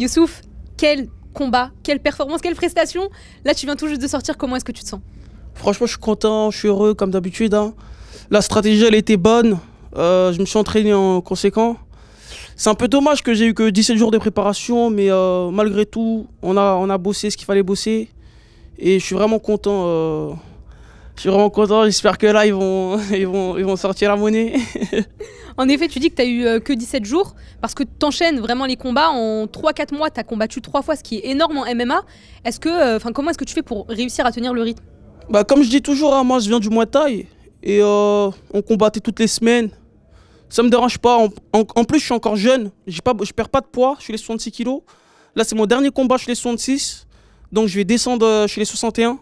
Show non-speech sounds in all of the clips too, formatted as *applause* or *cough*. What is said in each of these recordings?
Youssouf, quel combat, quelle performance, quelle prestation Là, tu viens tout juste de sortir, comment est-ce que tu te sens Franchement, je suis content, je suis heureux comme d'habitude. Hein. La stratégie, elle était bonne. Euh, je me suis entraîné en conséquent. C'est un peu dommage que j'ai eu que 17 jours de préparation, mais euh, malgré tout, on a, on a bossé ce qu'il fallait bosser. Et je suis vraiment content. Euh, je suis vraiment content, j'espère que là ils vont, *laughs* ils vont, ils vont sortir la monnaie. *laughs* en effet, tu dis que tu as eu euh, que 17 jours parce que tu enchaînes vraiment les combats en 3-4 mois, tu as combattu 3 fois ce qui est énorme en MMA. Est-ce que euh, enfin comment est-ce que tu fais pour réussir à tenir le rythme Bah comme je dis toujours, hein, moi je viens du Muay Thai et euh, on combattait toutes les semaines. Ça me dérange pas. En, plus, je suis encore jeune. J'ai pas, je perds pas de poids. Je suis les 66 kilos. Là, c'est mon dernier combat. Je suis les 66. Donc, je vais descendre. chez les 61.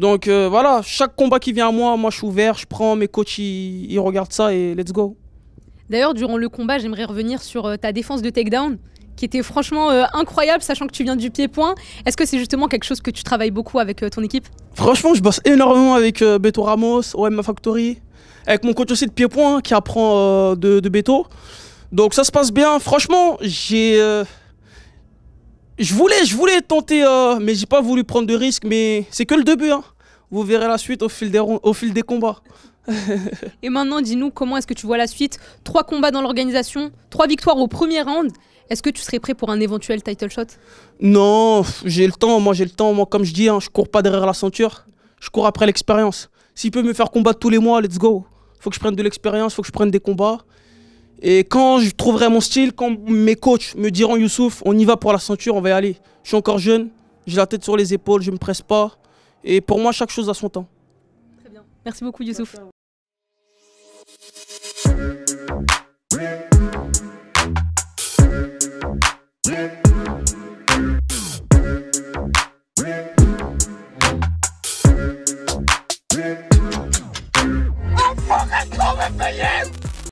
Donc euh, voilà, chaque combat qui vient à moi, moi je suis ouvert, je prends, mes coachs ils, regardent ça et let's go. D'ailleurs, durant le combat, j'aimerais revenir sur euh, ta défense de takedown qui était franchement euh, incroyable, sachant que tu viens du pied-point. Est-ce que c'est justement quelque chose que tu travailles beaucoup avec ton équipe Franchement, je bosse énormément avec Beto Ramos, OM Factory, avec mon coach aussi de pied-point qui apprend de, Beto. Donc ça se passe bien. Franchement, j'ai. Je voulais, je voulais tenter, mais j'ai pas voulu prendre de risque. mais c'est que le début. Hein. Vous verrez la suite au fil des, combats. *laughs* Et maintenant, dis-nous comment est-ce que tu vois la suite Trois combats dans l'organisation, trois victoires au premier round. Est-ce que tu serais prêt pour un éventuel title shot Non, j'ai le temps. Moi, j'ai le temps. Moi, comme je dis, hein, je cours pas derrière la ceinture. Je cours après l'expérience. S'il peut me faire combattre tous les mois, let's go. Faut que je prenne de l'expérience, faut que je prenne des combats. Et quand je trouverai mon style, quand mes coachs me diront Youssouf, on y va pour la ceinture, on va y aller. Je suis encore jeune, j'ai la tête sur les épaules, je me presse pas. Et pour moi, chaque chose a son temps. Très bien. Merci beaucoup, Youssouf.